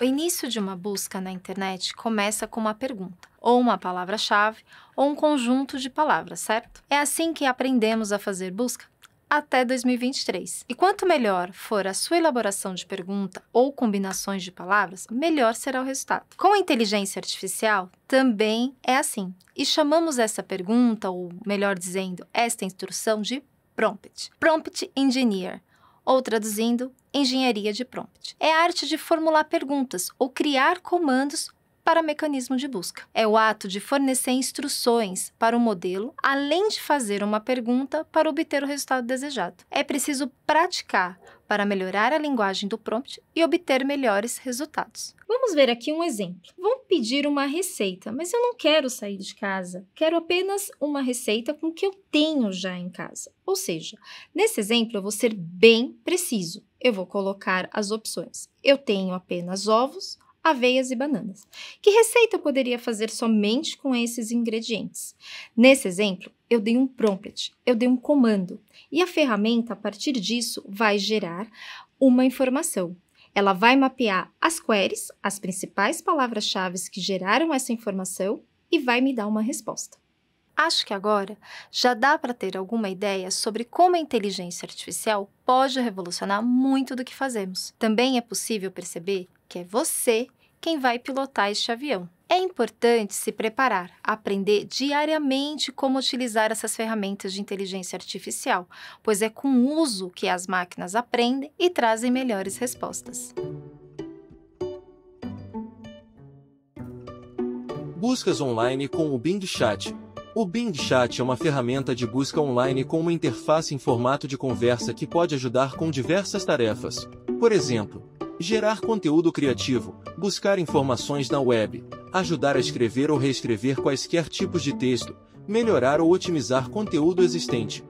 O início de uma busca na internet começa com uma pergunta, ou uma palavra-chave, ou um conjunto de palavras, certo? É assim que aprendemos a fazer busca até 2023. E quanto melhor for a sua elaboração de pergunta ou combinações de palavras, melhor será o resultado. Com a inteligência artificial, também é assim. E chamamos essa pergunta, ou melhor dizendo, esta instrução de prompt. Prompt Engineer ou traduzindo, engenharia de prompt. É a arte de formular perguntas ou criar comandos para mecanismo de busca. É o ato de fornecer instruções para o modelo, além de fazer uma pergunta para obter o resultado desejado. É preciso praticar para melhorar a linguagem do prompt e obter melhores resultados. Vamos ver aqui um exemplo. Vamos pedir uma receita, mas eu não quero sair de casa. Quero apenas uma receita com o que eu tenho já em casa. Ou seja, nesse exemplo eu vou ser bem preciso. Eu vou colocar as opções. Eu tenho apenas ovos, aveias e bananas. Que receita eu poderia fazer somente com esses ingredientes? Nesse exemplo, eu dei um prompt, eu dei um comando, e a ferramenta, a partir disso, vai gerar uma informação. Ela vai mapear as queries, as principais palavras-chave que geraram essa informação, e vai me dar uma resposta. Acho que agora já dá para ter alguma ideia sobre como a inteligência artificial pode revolucionar muito do que fazemos. Também é possível perceber que é você quem vai pilotar este avião. É importante se preparar, aprender diariamente como utilizar essas ferramentas de inteligência artificial, pois é com o uso que as máquinas aprendem e trazem melhores respostas. Buscas online com o Bing Chat. O Bing Chat é uma ferramenta de busca online com uma interface em formato de conversa que pode ajudar com diversas tarefas. Por exemplo, Gerar conteúdo criativo, buscar informações na web, ajudar a escrever ou reescrever quaisquer tipos de texto, melhorar ou otimizar conteúdo existente,